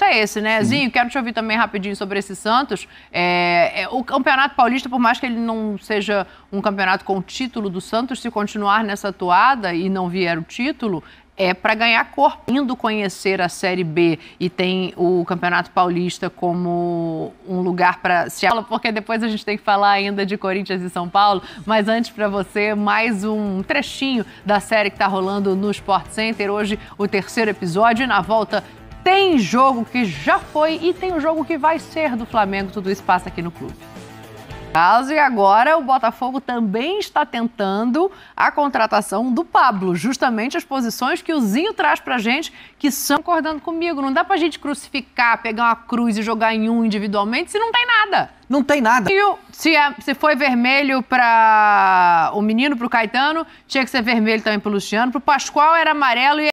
momento é esse, né? Zinho, quero te ouvir também rapidinho sobre esse Santos. É, é, o Campeonato Paulista, por mais que ele não seja um campeonato com título do Santos, se continuar nessa toada e não vier o título, é para ganhar corpo. Indo conhecer a Série B e tem o Campeonato Paulista como um lugar para se aula, porque depois a gente tem que falar ainda de Corinthians e São Paulo, mas antes para você, mais um trechinho da série que está rolando no Sport Center. Hoje, o terceiro episódio e na volta tem jogo que já foi e tem o jogo que vai ser do Flamengo, tudo isso passa aqui no clube. Caso e agora o Botafogo também está tentando a contratação do Pablo, justamente as posições que o Zinho traz pra gente, que são acordando comigo. Não dá pra gente crucificar, pegar uma cruz e jogar em um individualmente se não tem nada. Não tem nada. E o, se, é, se foi vermelho para o menino, pro Caetano, tinha que ser vermelho também pro Luciano, pro Pascoal era amarelo e